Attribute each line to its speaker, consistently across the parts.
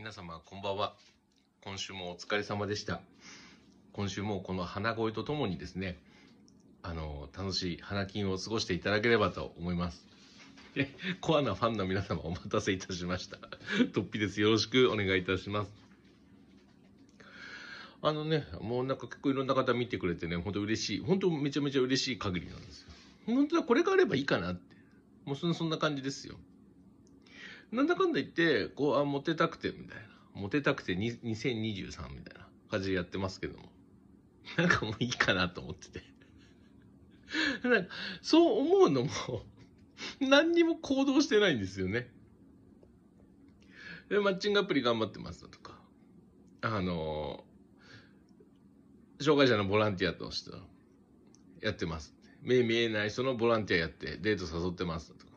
Speaker 1: 皆様こんばんは。今週もお疲れ様でした。今週もこの花声とともにですね、あの、楽しい花金を過ごしていただければと思います。コアなファンの皆様お待たせいたしました。突飛です。よろしくお願いいたします。あのね、もうなんか結構いろんな方見てくれてね、本当嬉しい。本当めちゃめちゃ嬉しい限りなんですよ。本当はこれがあればいいかなって。もうそんな感じですよ。なんだかんだ言って、こう、あ、モテたくて、みたいな。モテたくて2023みたいな感じでやってますけども。なんかもういいかなと思ってて。なんか、そう思うのも 何にも行動してないんですよね。で、マッチングアプリ頑張ってますだとか、あの障害者のボランティアとしてやってます。目見えない人のボランティアやってデート誘ってますだとか。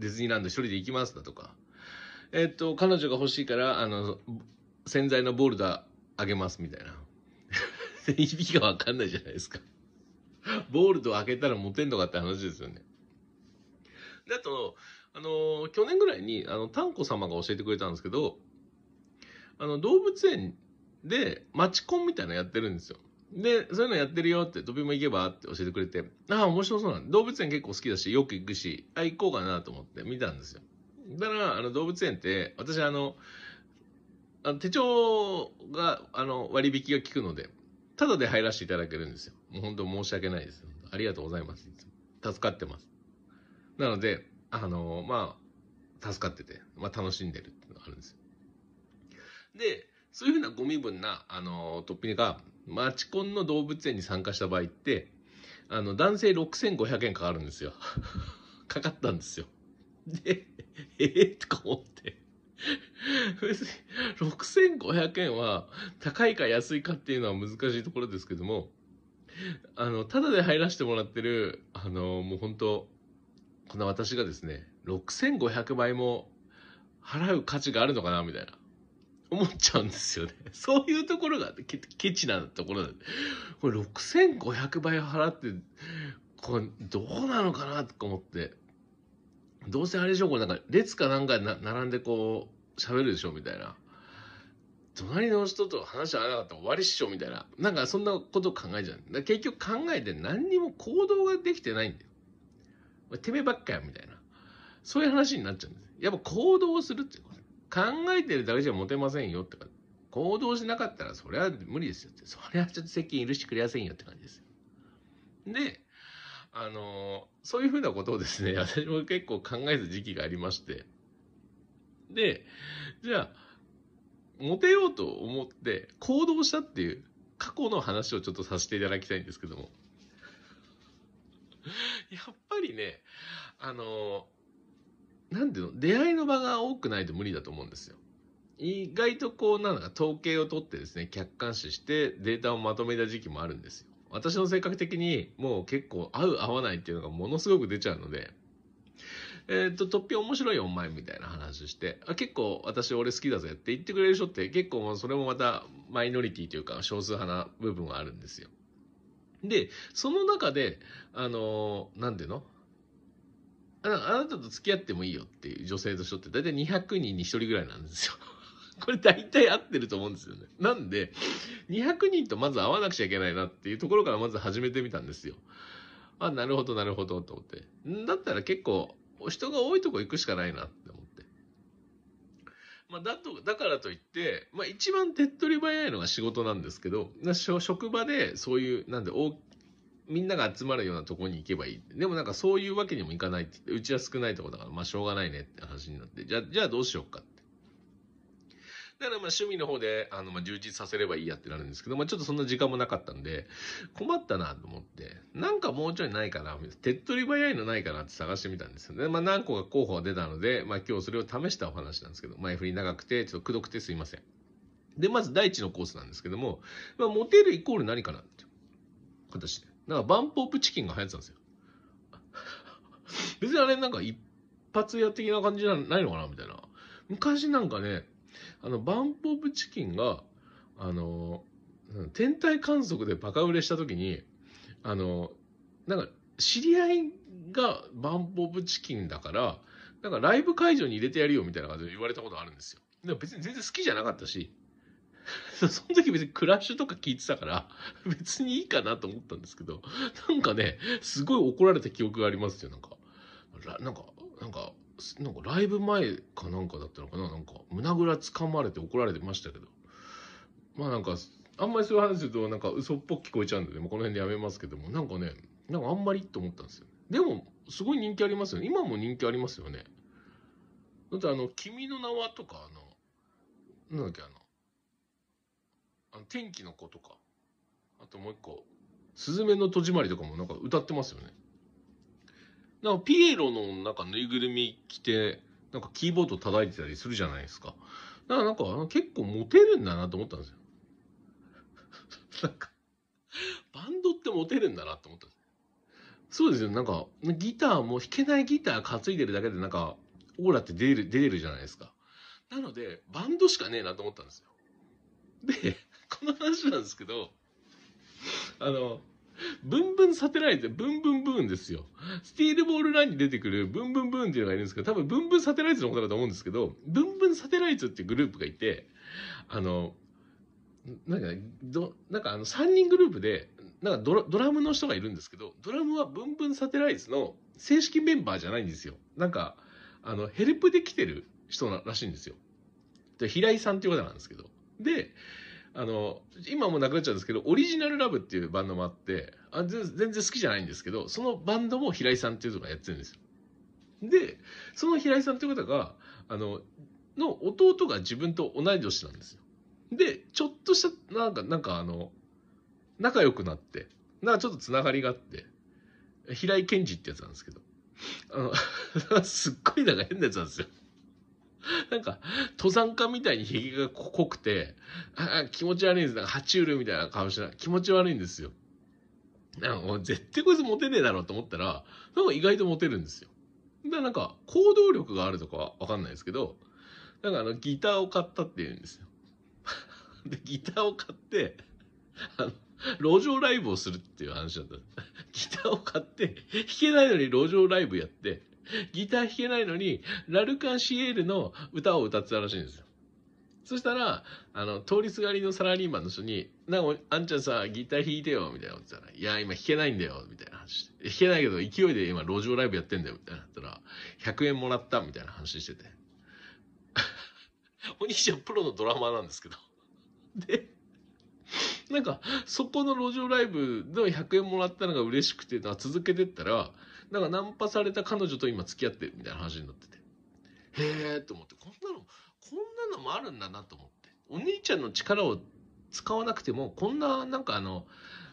Speaker 1: ディズニーランド一人で行きますだとか、えっと、彼女が欲しいから、あの、洗剤のボールダーあげますみたいな。意味がわかんないじゃないですか。ボールド開けたらモテんのかって話ですよね。で、あと、あの、去年ぐらいに、あの、タンコ様が教えてくれたんですけど、あの、動物園で、マチコンみたいなのやってるんですよ。で、そういうのやってるよって、飛びも行けばって教えてくれて、ああ、面白そうなん動物園結構好きだし、よく行くし、あ、行こうかなと思って見たんですよ。だから、あの、動物園って、私あの、あの手帳が、あの、割引が効くので、ただで入らせていただけるんですよ。もう本当申し訳ないです。ありがとうございます。助かってます。なので、あの、まあ、助かってて、まあ楽しんでるっていうのがあるんですよ。で、そういうふうなご身分な、あの、トッピングが、マチコンの動物園に参加した場合って、あの、男性6500円かかるんですよ。かかったんですよ。で、えー、とか思って。別に、6500円は高いか安いかっていうのは難しいところですけども、あの、ただで入らせてもらってる、あの、もう本当この私がですね、6500倍も払う価値があるのかな、みたいな。思っちゃうんですよね。そういうところがケケチなところだ。これ6500倍払って、これどうなのかなと思って。どうせあれでしょこれなんか列かなんかな並んでこう喋るでしょみたいな。隣の人と話合わなかったら終わりっしょみたいな。なんかそんなこと考えちゃう。だ結局考えて何にも行動ができてないんだよ。てめえばっかやみたいな。そういう話になっちゃうんです。やっぱ行動するってこと。考えてるだけじゃモテませんよってか、行動しなかったらそれは無理ですよって、それはちょっと責任許してくれませんよって感じですよ。で、あの、そういうふうなことをですね、私も結構考えた時期がありまして、で、じゃあ、モテようと思って行動したっていう過去の話をちょっとさせていただきたいんですけども。やっぱりね、あの、なんていうの、出会いの場が多くないと無理だと思うんですよ。意外とこう、なんか統計を取ってですね、客観視してデータをまとめた時期もあるんですよ。私の性格的にもう結構合う合わないっていうのがものすごく出ちゃうので、えっ、ー、と、突飛面白いよ、お前みたいな話して、あ結構私俺好きだぜって言ってくれる人って結構それもまたマイノリティというか少数派な部分はあるんですよ。で、その中で、あのー、なんでのあなたと付き合ってもいいよっていう女性の人って大体200人に1人ぐらいなんですよ。これ大体合ってると思うんですよね。なんで、200人とまず会わなくちゃいけないなっていうところからまず始めてみたんですよ。あ、なるほど、なるほど、と思って。だったら結構、人が多いとこ行くしかないなって思って。まあ、だと、だからといって、まあ一番手っ取り早いのが仕事なんですけど、職場でそういう、なんで、みんなが集まるようなとこに行けばいい。でもなんかそういうわけにもいかないってってうちは少ないとこだから、まあしょうがないねって話になって、じゃあ、じゃあどうしようかって。だからまあ趣味の方で、あの、まあ充実させればいいやってなるんですけど、まあちょっとそんな時間もなかったんで、困ったなと思って、なんかもうちょいないかな、手っ取り早いのないかなって探してみたんですよね。まあ何個か候補が出たので、まあ今日それを試したお話なんですけど、前振り長くて、ちょっとくどくてすいません。で、まず第一のコースなんですけども、まあモテるイコール何かなって、形で。なんかバンプオブチキンが流行ってたんですよ。別にあれなんか一発屋的な感じじゃないのかなみたいな。昔なんかね、あの、バンプオブチキンが、あの、天体観測でバカ売れした時に、あの、なんか、知り合いがバンプオブチキンだから、なんかライブ会場に入れてやるよみたいな感じで言われたことあるんですよ。でも別に全然好きじゃなかったし、その時別にクラッシュとか聞いてたから、別にいいかなと思ったんですけど、なんかね、すごい怒られた記憶がありますよ、なんか。なんか、なんか、なんかライブ前かなんかだったのかななんか、胸ぐら掴まれて怒られてましたけど。まあなんか、あんまりそういう話するとなんか嘘っぽく聞こえちゃうんで、もうこの辺でやめますけども、なんかね、なんかあんまりと思ったんですよ。でも、すごい人気ありますよね。今も人気ありますよね。だってあの、君の名はとか、あの、なんだっけ、あの、あの天気の子とか、あともう一個、スズメの戸締まりとかもなんか歌ってますよね。なんかピエロのなんかぬいぐるみ着て、なんかキーボード叩いてたりするじゃないですか。だからなんか結構モテるんだなと思ったんですよ。なんか、バンドってモテるんだなと思ったんです。そうですよ。なんか、ギターも弾けないギター担いでるだけでなんか、オーラって出る、出れるじゃないですか。なので、バンドしかねえなと思ったんですよ。で、の話なんですけど、あの、ブンブンサテライト、ブンブンブーンですよ。スティールボールラインに出てくるブンブンブーンっていうのがいるんですけど、多分ブンブンサテライトのことだと思うんですけど、ブンブンサテライトってグループがいて、あの、なんか、ど、なんかあの3人グループで、なんかドラドラムの人がいるんですけど、ドラムはブンブンサテライトの正式メンバーじゃないんですよ。なんか、あの、ヘルプで来てる人らしいんですよ。で、平井さんっていう方なんですけど。で、あの、今もうなくなっちゃうんですけど、オリジナルラブっていうバンドもあってあ、全然好きじゃないんですけど、そのバンドも平井さんっていうのがやってるんですよ。で、その平井さんっていう方が、あの、の弟が自分と同い年なんですよ。で、ちょっとした、なんか、なんかあの、仲良くなって、なんかちょっとつながりがあって、平井健二ってやつなんですけど、あの、すっごいなんか変なやつなんですよ。なんか、登山家みたいに髭が濃くて、あ気持ち悪いんです。なんか、爬虫類みたいな顔してない。気持ち悪いんですよ。なんか、絶対こいつモテねえだろうと思ったら、なんか意外とモテるんですよ。だからなんか、行動力があるとかはわかんないですけど、なんかあの、ギターを買ったって言うんですよ。で、ギターを買って、あの、路上ライブをするっていう話だった。ギターを買って、弾けないのに路上ライブやって、ギター弾けないのに、ラルカンシエールの歌を歌ってたらしいんですよ。そしたら、あの、通りすがりのサラリーマンの人に、なんか、あんちゃんさ、ギター弾いてよ、みたいなこと言ったら、いや、今弾けないんだよ、みたいな話して。弾けないけど、勢いで今路上ライブやってんだよ、みたいなったら、100円もらった、みたいな話してて。お兄ちゃんプロのドラマーなんですけど。で、なんか、そこの路上ライブの100円もらったのが嬉しくて、続けてったら、んかナンパされた彼女と今付き合ってるみたいな話になってて。へえと思って、こんなの、こんなのもあるんだなと思って。お兄ちゃんの力を使わなくても、こんな、なんかあの、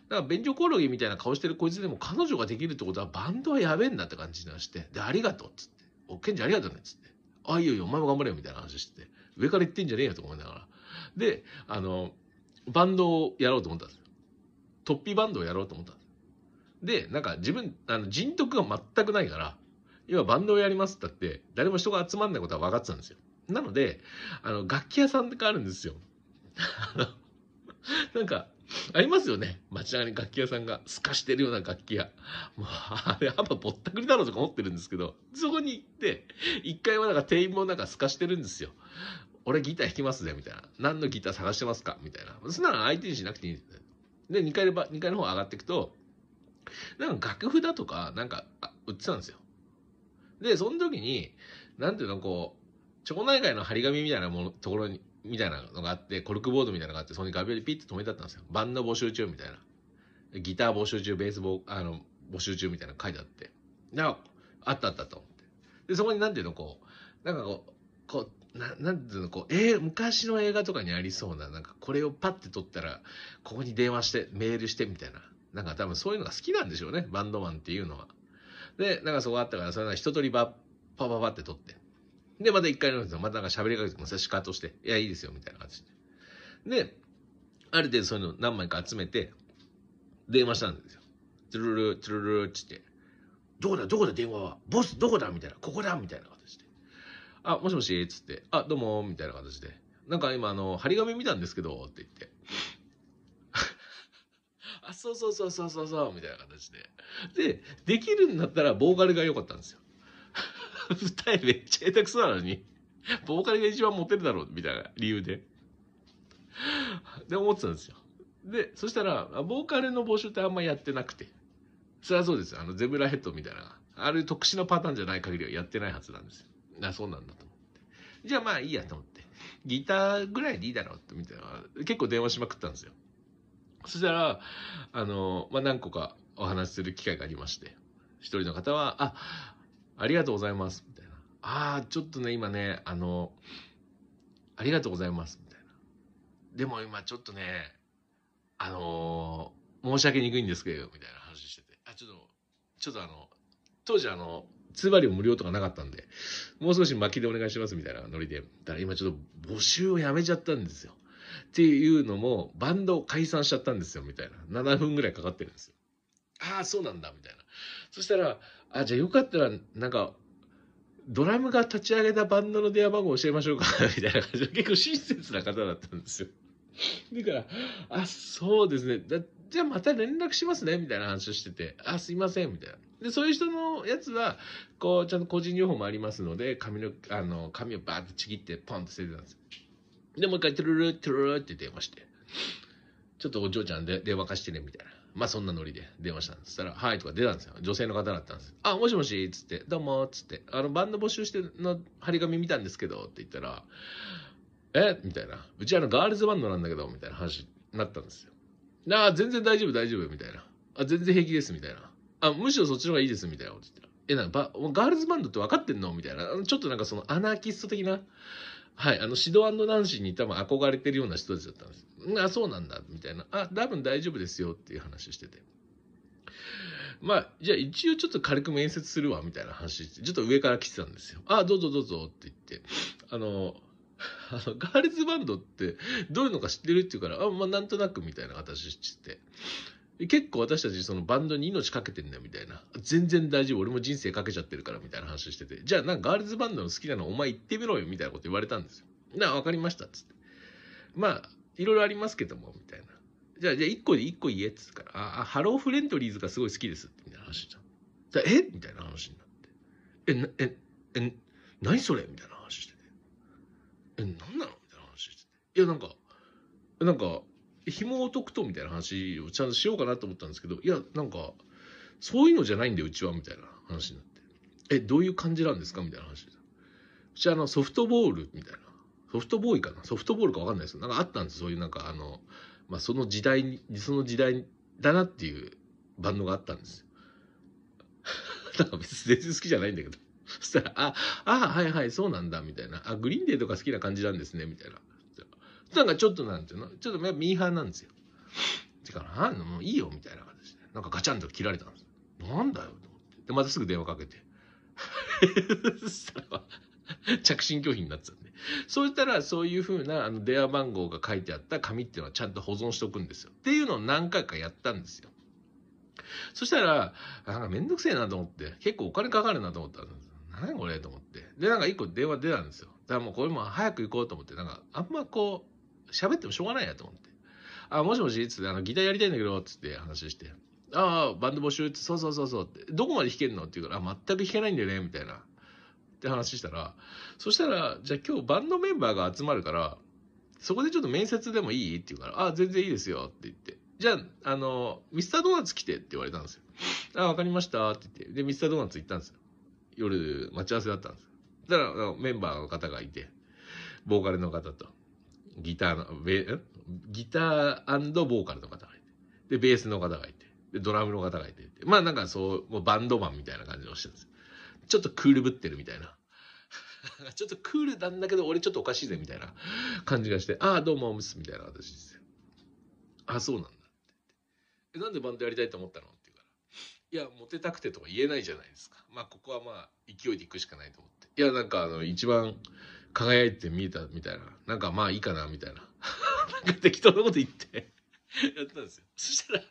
Speaker 1: だから、便所コオロギみたいな顔してるこいつでも彼女ができるってことはバンドはやべえんだって感じにして、で、ありがとうっつって、おケンジありがとうねっつって、ああ、いいよいいよ、お前も頑張れよみたいな話してて、上から言ってんじゃねえよと思いながら。で、あの、バンドをやろうと思ったんですよ。トッピーバンドをやろうと思ったんですで、なんか自分、あの人徳が全くないから、今バンドをやりますったって、誰も人が集まんないことは分かってたんですよ。なので、あの、楽器屋さんとかあるんですよ。なんか、ありますよね。街中に楽器屋さんが透かしてるような楽器屋。もう、あれ、ぱぼったくりだろうとか思ってるんですけど、そこに行って、一回はなんか店員もなんか透かしてるんですよ。俺ギター弾きますぜ、みたいな。何のギター探してますかみたいな。そんなの相手にしなくていいんですよ。で、階のば、2階の方上がっていくと、なんか楽譜だとか、なんか、売ってたんですよ。で、その時に、なんていうの、こう、町内会の張り紙みたいなもの、ところに、みたいなのがあって、コルクボードみたいなのがあって、そこに画鋲でピッて止めてあったんですよ。バンド募集中みたいな。ギター募集中、ベースボあの、募集中みたいなの書いてあって。だかあったあったと思って。で、そこになんていうの、こう、なんかこう、こう、ななんていうの、こう、えー、昔の映画とかにありそうな、なんかこれをパッて撮ったら、ここに電話して、メールしてみたいな。なんか多分そういうのが好きなんでしょうね、バンドマンっていうのは。で、なんかそこあったから、それは一通りば、パパパって撮って。で、また一回乗るんですよ。またなんか喋りかけてもさ、シカとして、いや、いいですよ、みたいな感じで。で、ある程度そういうの何枚か集めて、電話したんですよ。トゥルル、トゥルルって言って、どこだ、どこだ、電話は。ボス、どこだみたいな、ここだみたいな形で。あ、もしもし、つって、あ、どうも、みたいな形で。なんか今、あの、張り紙見たんですけど、って言って。あ、そうそうそうそうそうそう、みたいな形で。で、できるんだったら、ボーカルが良かったんですよ。舞台めっちゃ下手くそなのに、ボーカルが一番モテるだろう、みたいな理由で。で、思ってたんですよ。で、そしたら、ボーカルの募集ってあんまやってなくて。それはそうです。あの、ゼブラヘッドみたいな、あれ特殊なパターンじゃない限りはやってないはずなんですよ。あ、そうなんだと思って。じゃあまあいいやと思って。ギターぐらいでいいだろうって、みたいな。結構電話しまくったんですよ。そしたら、あの、まあ、何個かお話しする機会がありまして、一人の方は、あ、ありがとうございます、みたいな。ああ、ちょっとね、今ね、あの、ありがとうございます、みたいな。でも今ちょっとね、あの申し訳にくいんですけど、みたいな話してて。あ、ちょっと、ちょっとあの、当時あの、通話料無料とかなかったんで、もう少し巻きでお願いしますみたいなノリで、だから今ちょっと募集をやめちゃったんですよ。っていうのも、バンドを解散しちゃったんですよ、みたいな。7分ぐらいかかってるんですよ。ああ、そうなんだ、みたいな。そしたら、あ、じゃあよかったら、なんか、ドラムが立ち上げたバンドの電話番号教えましょうか、みたいな感じで、結構親切な方だったんですよ。だから、あ、そうですね。だじゃあまた連絡しますね、みたいな話をしてて、あ、すいません、みたいな。で、そういう人のやつは、こう、ちゃんと個人情報もありますので、紙の、あの、紙をバーってちぎって、ポンと捨ててたんですよ。で、もう一回、トゥルル、トゥルルって電話して、ちょっとお嬢ちゃんで電話貸してね、みたいな。まあそんなノリで電話したんです。たら、はいとか出たんですよ。女性の方だったんです。あ、もしもし、つって、どうも、つって、あの、バンド募集しての張り紙見たんですけど、って言ったら、えみたいな。うちあの、ガールズバンドなんだけど、みたいな話になったんですよ。なあ、全然大丈夫、大丈夫、みたいな。あ、全然平気です、みたいな。あ、むしろそっちの方がいいです、みたいなこと言ったら。え、なんか、ガールズバンドって分かってんのみたいな。ちょっとなんかそのアナーキスト的なはい、あの、シドナンシーに多分憧れてるような人たちだったんです。あ、そうなんだ、みたいな。あ、多分大丈夫ですよっていう話をしてて。まあ、じゃあ一応ちょっと軽く面接するわ、みたいな話ちょっと上から来てたんですよ。あ、どうぞどうぞって言って。あの、あの、ガールズバンドってどういうのか知ってるって言うから、あ、まあなんとなくみたいな形してて。結構私たちそのバンドに命かけてんだみたいな。全然大丈夫。俺も人生かけちゃってるからみたいな話してて。じゃあなんかガールズバンドの好きなのお前言ってみろよみたいなこと言われたんですよ。なあ、わかりましたっつって。まあ、いろいろありますけども、みたいな。じゃあ、じゃあ1個で1個言えっつってから、あ、ハローフレンドリーズがすごい好きですってみたいな話した。じゃえみたいな話になって。え、え、え、何それみたいな話してて。え、何なのみたいな話してて。いや、なんか、なんか、紐を解くとみたいな話をちゃんとしようかなと思ったんですけど、いや、なんか、そういうのじゃないんで、うちは、みたいな話になって。え、どういう感じなんですかみたいな話で。うちはあの、ソフトボールみたいな。ソフトボーイかなソフトボールかわかんないですけど、なんかあったんですそういうなんかあの、まあ、その時代に、その時代だなっていうバンドがあったんですよ。か別に全然好きじゃないんだけど。そしたら、あ、あ、はいはい、そうなんだ、みたいな。あ、グリーンデーとか好きな感じなんですね、みたいな。なんかちょっとなんていうのちょっとミーハーなんですよ。てか、なんのもういいよみたいな感じで、なんかガチャンと切られたんですよ。なんだよと思って。で、またすぐ電話かけて。そしたら、着信拒否になってたんで。そうしたら、そういうふうなあの電話番号が書いてあった紙っていうのはちゃんと保存しておくんですよ。っていうのを何回かやったんですよ。そしたら、なんかめんどくせえなと思って、結構お金かかるなと思ったんですよ。何これと思って。で、なんか一個電話出たんですよ。だからもうこれも早く行こうと思って、なんかあんまこう、喋ってもしょうがないやと思って。あ、もしもしつって、あの、ギターやりたいんだけど、つって話して。ああ、バンド募集って、そうそうそうそうって、どこまで弾けるのって言うから、あ、全く弾けないんだよね、みたいな。って話したら、そしたら、じゃあ今日バンドメンバーが集まるから、そこでちょっと面接でもいいって言うから、あ、全然いいですよって言って。じゃあ、あの、ミスタードーナツ来てって言われたんですよ。あ、わかりましたって言って。で、ミスタードーナツ行ったんですよ。夜、待ち合わせだったんですよ。だから、メンバーの方がいて、ボーカルの方と。ギターの、ベギターボーカルの方がいて、で、ベースの方がいて、で、ドラムの方がいて、まあなんかそう、もうバンドマンみたいな感じをしてるんですよ。ちょっとクールぶってるみたいな。ちょっとクールなんだけど、俺ちょっとおかしいぜみたいな感じがして、ああ、どうも、おむすみたいな私ですああ、そうなんだってえ、なんでバンドやりたいと思ったのって言うから、いや、モテたくてとか言えないじゃないですか。まあ、ここはまあ、勢いでいくしかないと思って。いや、なんかあの、一番、輝いて見えたみたいな。なんかまあいいかな、みたいな。なんか適当なこと言ってやったんですよ。そしたら、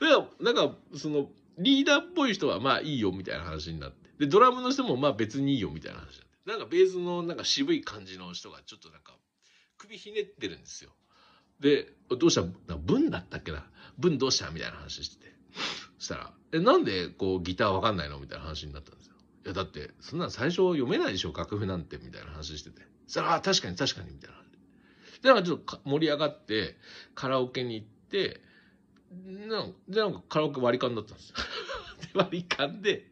Speaker 1: なんか、なんか、その、リーダーっぽい人はまあいいよ、みたいな話になって。で、ドラムの人もまあ別にいいよ、みたいな話になって。なんかベースのなんか渋い感じの人がちょっとなんか、首ひねってるんですよ。で、どうした分だったっけな分どうしたみたいな話してて。そしたら、え、なんでこうギターわかんないのみたいな話になったんですよ。や、だって、そんな最初読めないでしょ、楽譜なんて、みたいな話してて。さあ、確かに確かに、みたいな。で、なんかちょっと盛り上がって、カラオケに行って、なんで、なんかカラオケ割り勘だったんですよ。で、割り勘で、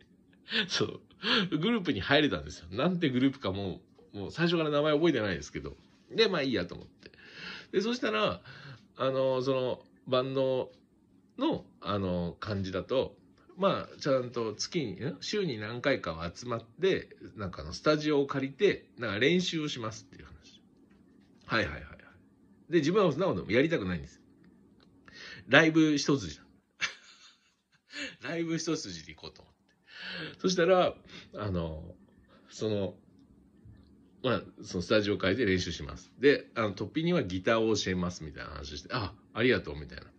Speaker 1: そう、グループに入れたんですよ。なんてグループかもう、もう最初から名前覚えてないですけど。で、まあいいやと思って。で、そしたら、あの、その、バンドの、あの、感じだと、まあ、ちゃんと月に、週に何回かは集まって、なんかのスタジオを借りて、なんか練習をしますっていう話。はいはいはいはい。で、自分はそんなことやりたくないんです。ライブ一筋 ライブ一筋で行こうと思って。そしたら、あの、その、まあ、そのスタジオを借りて練習します。で、あの、トッピにはギターを教えますみたいな話して、あ、ありがとうみたいな。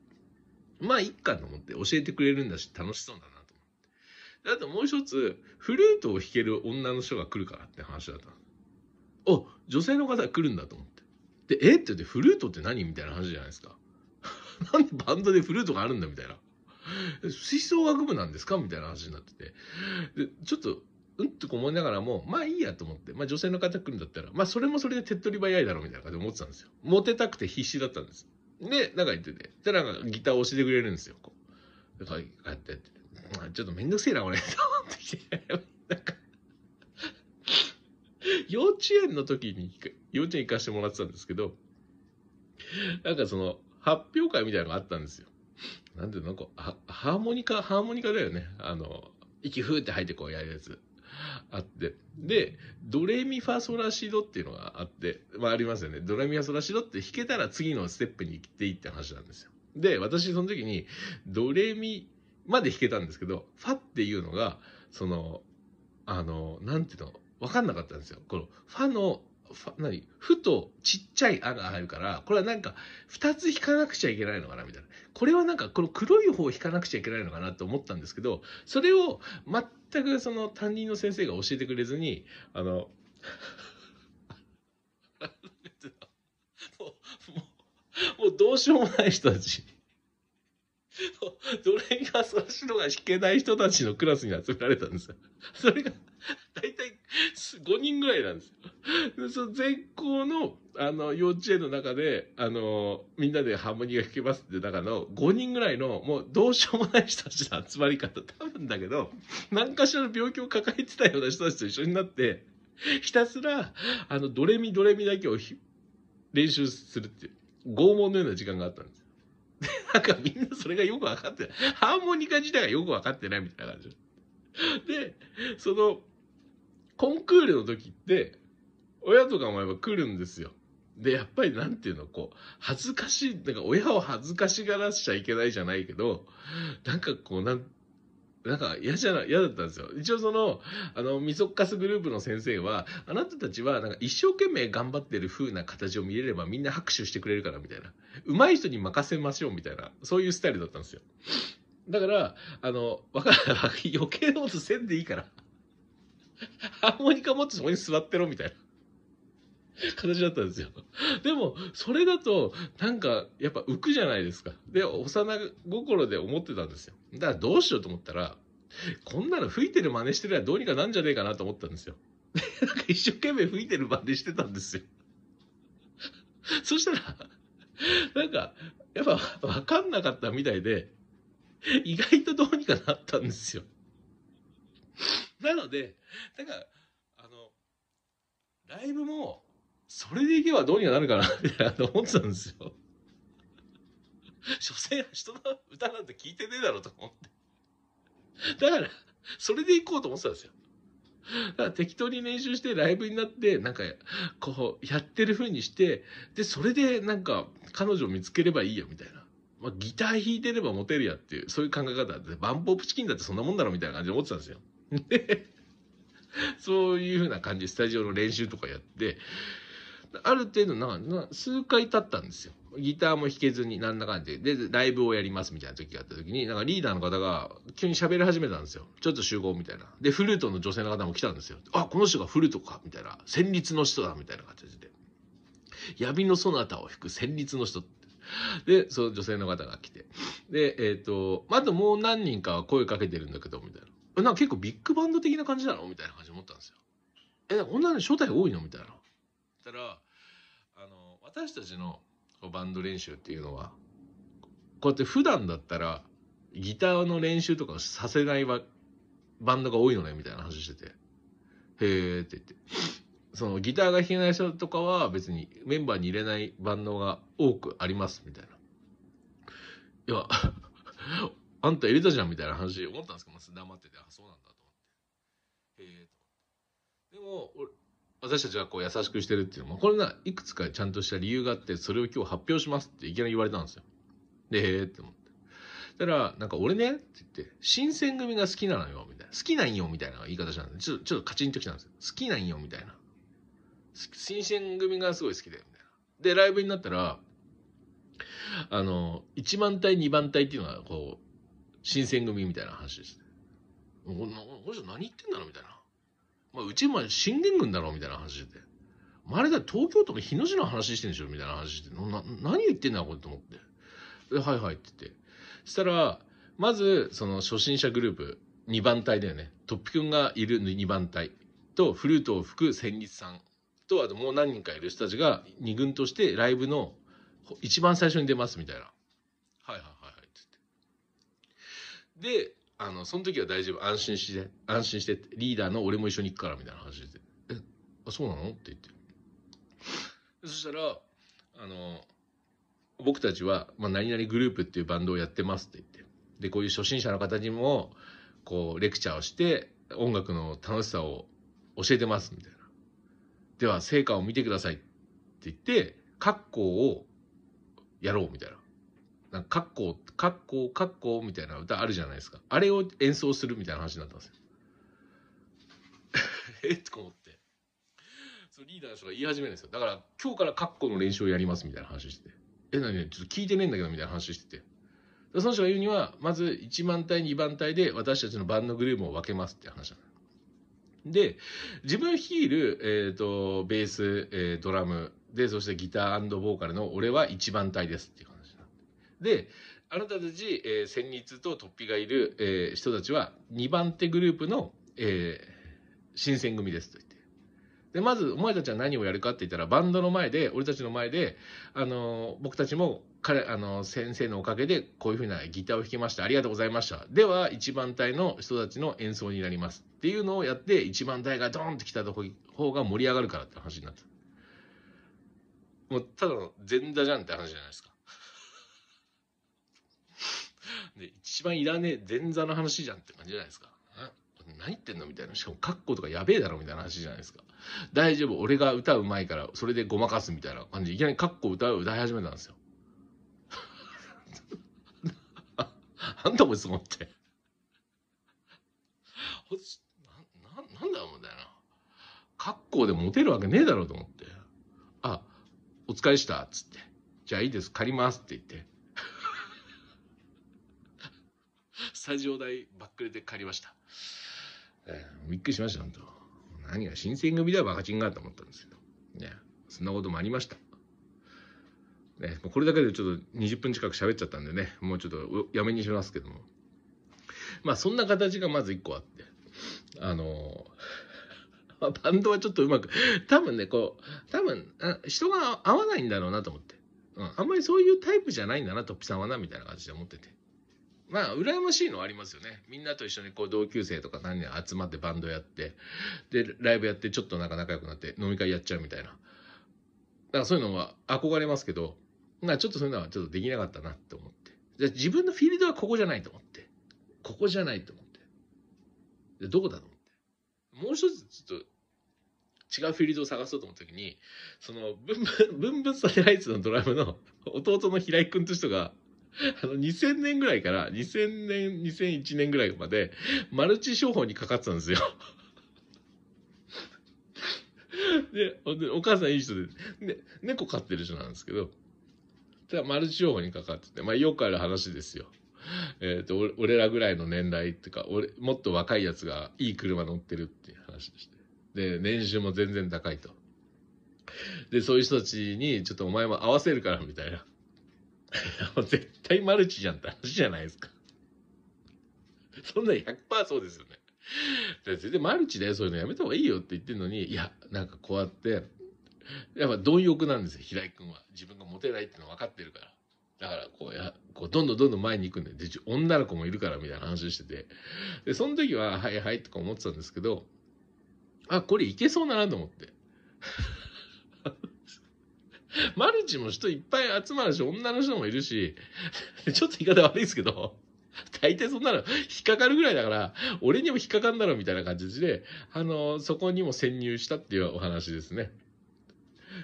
Speaker 1: まあ、いっかと思って教えてくれるんだし、楽しそうだなと思って。あともう一つ、フルートを弾ける女の人が来るからって話だった。お、女性の方が来るんだと思って。で、えって言って、フルートって何みたいな話じゃないですか。なんでバンドでフルートがあるんだみたいな。吹奏楽部なんですかみたいな話になってて。で、ちょっと、うんと思いながらも、まあいいやと思って、まあ女性の方来るんだったら、まあそれもそれで手っ取り早いだろうみたいな感じで思ってたんですよ。モテたくて必死だったんです。で、なんか言ってて。で、なんかギターを教えてくれるんですよ。こう。で、こうやってやって。ちょっとめんどくせえな、俺。と思ってきて。なんか幼稚園の時に、幼稚園行かしてもらってたんですけど、なんかその、発表会みたいなのがあったんですよ。なんていうの、なんか、ハーモニカ、ハーモニカだよね。あの、息ふーって吐いてこうやるやつ。あって、で、ドレミファソラシドっていうのがあって、まあありますよね。ドレミファソラシドって弾けたら次のステップに行っていいって話なんですよ。で、私その時に、ドレミまで弾けたんですけど、ファっていうのが、その、あの、なんていうの、わかんなかったんですよ。この、ファのふとちっちゃい「あ」が入るから、これはなんか、2つ引かなくちゃいけないのかな、みたいな。これはなんか、この黒い方を引かなくちゃいけないのかなと思ったんですけど、それを全くその担任の先生が教えてくれずに、あの もう、もう、もうどうしようもない人たち。どれがそァソラが弾けない人たちのクラスに集められたんですよ。それが、大体5人ぐらいなんです。その全校の、あの、幼稚園の中で、あの、みんなでハーモニーが弾けますって中の5人ぐらいの、もうどうしようもない人たちの 集まり方、多分だけど、何かしらの病気を抱えてたような人たちと一緒になって、ひたすら、あの、ドレミドレミだけを練習するっていう、拷問のような時間があったんですよ。なんかみんなそれがよく分かってない。ハーモニカ自体がよく分かってないみたいな感じで、その、コンクールの時って、親とかもやっぱ来るんですよ。で、やっぱりなんていうの、こう、恥ずかしい、なんか親を恥ずかしがらしちゃいけないじゃないけど、なんかこう、なん、なんか嫌じゃな、嫌だったんですよ。一応その、あの、ミソッカスグループの先生は、あなたたちはなんか一生懸命頑張ってる風な形を見れればみんな拍手してくれるからみたいな。上手い人に任せましょうみたいな、そういうスタイルだったんですよ。だから、あの、わか余計なことせんでいいから。ハーモニカ持ってそこに座ってろみたいな。形だったんですよ。でも、それだと、なんか、やっぱ浮くじゃないですか。で、幼心で思ってたんですよ。だからどうしようと思ったら、こんなの吹いてる真似してりゃどうにかなんじゃねえかなと思ったんですよ。なんか一生懸命吹いてる真似してたんですよ。そしたら、なんか、やっぱ分かんなかったみたいで、意外とどうにかなったんですよ。なので、なんかあの、ライブも、それでいけばどうにかなるかなって思ってたんですよ。所詮人の歌なんて聞いてねえだろうと思って。だから、それで行こうと思ってたんですよ。だから適当に練習してライブになって、なんか、こう、やってる風にして、で、それでなんか、彼女を見つければいいや、みたいな。まあ、ギター弾いてればモテるやっていう、そういう考え方で、バンポープチキンだってそんなもんだろ、みたいな感じで思ってたんですよ。そういう風な感じでスタジオの練習とかやって、ある程度な、数回経ったんですよ。ギターも弾けずに、なんだかんで。で、ライブをやりますみたいな時があった時に、なんかリーダーの方が急に喋り始めたんですよ。ちょっと集合みたいな。で、フルートの女性の方も来たんですよ。あ、この人がフルートかみたいな。旋律の人だみたいな形で。闇のそなたを弾く旋律の人で、その女性の方が来て。で、えっ、ー、と、あともう何人かは声かけてるんだけど、みたいな。なんか結構ビッグバンド的な感じなのみたいな感じで思ったんですよ。え、こんな女の招待多いのみたいな。ったら、あの、私たちのバンド練習っていうのは、こうやって普段だったら、ギターの練習とかさせないバンドが多いのね、みたいな話してて。へーって言って。そのギターが弾けない人とかは別にメンバーに入れないバンドが多くあります、みたいな。いや、あんた入れたじゃん、みたいな話思ったんですけど、ま黙ってて、あ、そうなんだと思って。へえと。でも、私たちがこう優しくしてるっていうのも、これないくつかちゃんとした理由があって、それを今日発表しますっていきなり言われたんですよ。で、へえって思って。たら、なんか俺ねって言って、新選組が好きなのよ、みたいな。好きなんよ、みたいな言い方したんですちょっと、ちょっとカチンときたんですよ。好きなんよ、みたいな。新選組がすごい好きだよ、みたいな。で、ライブになったら、あの、1万体、2万体っていうのは、こう、新選組みたいな話です。この人何言ってんだろみたいな。まあ、うちも信玄軍だろ、みたいな話で。まれだ、東京都の日野市の話してんでしょ、みたいな話して。何言ってんだ、これと思って。で、はいはいって言って。したら、まず、その初心者グループ、2番隊だよね。トッピくんがいる2番隊と、フルートを吹く千日さんと、あともう何人かいる人たちが2軍としてライブの一番最初に出ます、みたいな。はいはいはいはい、って言って。で、あの、その時は大丈夫。安心して、安心して、リーダーの俺も一緒に行くから、みたいな話で。え、あ、そうなのって言って。そしたら、あの、僕たちは、まあ、何々グループっていうバンドをやってますって言って。で、こういう初心者の方にも、こう、レクチャーをして、音楽の楽しさを教えてます、みたいな。では、成果を見てくださいって言って、格好をやろう、みたいな。なんか、カッコ、カッコ、カッコみたいな歌あるじゃないですか。あれを演奏するみたいな話になったんですよ。えっと思って。そリーダーの人が言い始めるんですよ。だから、今日からカッコの練習をやりますみたいな話してて。え、なにちょっと聞いてねえんだけどみたいな話してて。その人が言うには、まず1番隊、2番隊で私たちのバンドグループを分けますって話なで、自分ヒール、えっ、ー、と、ベース、えー、ドラム、で、そしてギターボーカルの俺は1番隊ですっていう話。で、あなたたち、えー、先日と突飛がいる、えー、人たちは、2番手グループの、えー、新選組ですと言って。で、まず、お前たちは何をやるかって言ったら、バンドの前で、俺たちの前で、あのー、僕たちも、彼、あのー、先生のおかげで、こういうふうなギターを弾きました。ありがとうございました。では、1番隊の人たちの演奏になります。っていうのをやって、1番隊がドーンって来たとこ方が盛り上がるからって話になった。もう、ただの前座じゃんって話じゃないですか。一番いらねえ前座の話じゃんって感じじゃないですか。何言ってんのみたいな。しかも、カッコとかやべえだろみたいな話じゃないですか。大丈夫、俺が歌うまいから、それでごまかすみたいな感じで、いきなりカッコ歌う、歌い始めたんですよ。なんだこいつもって。な、な、なんだよ、みたいな。格好でモテるわけねえだろうと思って。あ、お疲れした、つって。じゃあいいです、借りますって言って。スタジオ代ばっくれで借りました。えー、びっくりしました、本当何が新選組ではバカチンがと思ったんですけど。ね、そんなこともありました。ね、これだけでちょっと20分近く喋っちゃったんでね、もうちょっとやめにしますけども。まあそんな形がまず1個あって、あのー、バンドはちょっとうまく、多分ね、こう、多分、人が合わないんだろうなと思って。うん、あんまりそういうタイプじゃないんだな、トッピさんはな、みたいな感じで思ってて。まあ、羨ましいのはありますよね。みんなと一緒にこう同級生とか何人集まってバンドやって、で、ライブやってちょっとなんか仲良くなって飲み会やっちゃうみたいな。だからそういうのは憧れますけど、まあちょっとそういうのはちょっとできなかったなって思って。じゃ自分のフィールドはここじゃないと思って。ここじゃないと思って。で、どこだと思って。もう一つちょっと、違うフィールドを探そうと思った時に、その、ブンブン、ブンブンサテライツのドラムの弟の平井くんと人が、あの、2000年ぐらいから、2000年、2001年ぐらいまで、マルチ商法にかかってたんですよ。で、お母さんいい人で、ね、猫飼ってる人なんですけど、ただマルチ商法にかかってて、まあよくある話ですよ。えっ、ー、と、俺らぐらいの年代っていうか、俺、もっと若いやつがいい車乗ってるっていう話でして。で、年収も全然高いと。で、そういう人たちに、ちょっとお前も合わせるから、みたいな。絶対マルチじゃんって話じゃないですか。そんな100%そうですよね。全然マルチだよ、そういうのやめた方がいいよって言ってるのに、いや、なんかこうやって、やっぱ貪欲なんですよ、平井君は。自分がモテないっての分かってるから。だからこうや、こうどんどんどんどん前に行くんで、で、女の子もいるからみたいな話をしてて。で、その時は、はいはいとか思ってたんですけど、あ、これいけそうだなと思って。マルチも人いっぱい集まるし、女の人もいるし、ちょっと言い方悪いですけど、大体そんなの引っかかるぐらいだから、俺にも引っかかんだろみたいな感じで、あの、そこにも潜入したっていうお話ですね。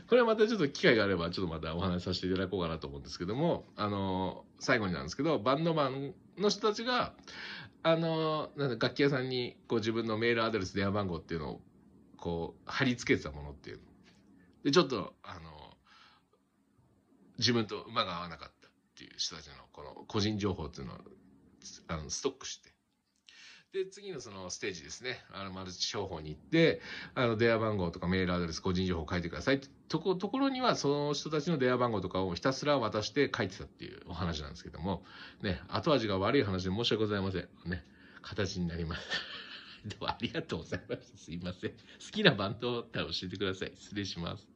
Speaker 1: これはまたちょっと機会があれば、ちょっとまたお話しさせていただこうかなと思うんですけども、あの、最後になんですけど、バンドマンの人たちが、あの、なん楽器屋さんに、こう自分のメールアドレス、電話番号っていうのを、こう、貼り付けてたものっていうで、ちょっと、あの、自分と馬が合わなかったっていう人たちのこの個人情報っていうのをあのストックして。で、次のそのステージですね。あの、マルチ商法に行って、あの、電話番号とかメールアドレス、個人情報を書いてくださいとこ、ところには、その人たちの電話番号とかをひたすら渡して書いてたっていうお話なんですけども、ね、後味が悪い話で申し訳ございません。ね、形になります。ど うもありがとうございました。すいません。好きな番頭を教えてください。失礼します。